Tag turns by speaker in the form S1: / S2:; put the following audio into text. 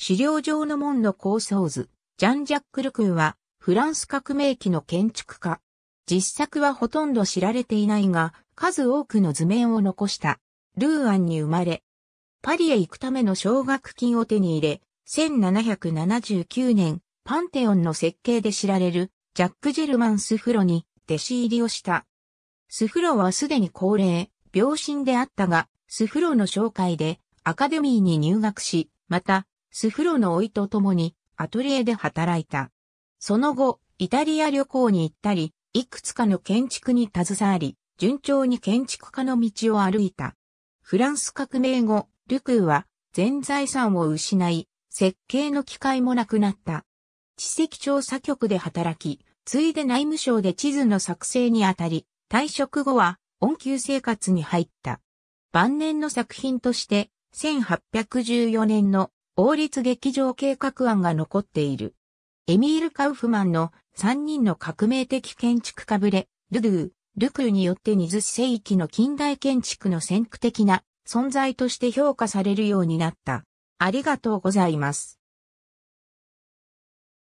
S1: 資料上の門の構想図、ジャン・ジャック・ルクは、フランス革命期の建築家。実作はほとんど知られていないが、数多くの図面を残した。ルーアンに生まれ、パリへ行くための奨学金を手に入れ、1779年、パンテオンの設計で知られる、ジャック・ジェルマン・スフロに弟子入りをした。スフロはすでに高齢、病身であったが、スフロの紹介でアカデミーに入学し、またスフロの老いと共にアトリエで働いた。その後、イタリア旅行に行ったり、いくつかの建築に携わり、順調に建築家の道を歩いた。フランス革命後、ルクーは全財産を失い、設計の機会もなくなった。地籍調査局で働き、ついで内務省で地図の作成にあたり、退職後は恩給生活に入った。晩年の作品として、1814年の王立劇場計画案が残っている。エミール・カウフマンの3人の革命的建築家ブレ、ルドゥ、ルクルによって20世紀の近代建築の先駆的な存在として評価されるようになった。ありがとうございます。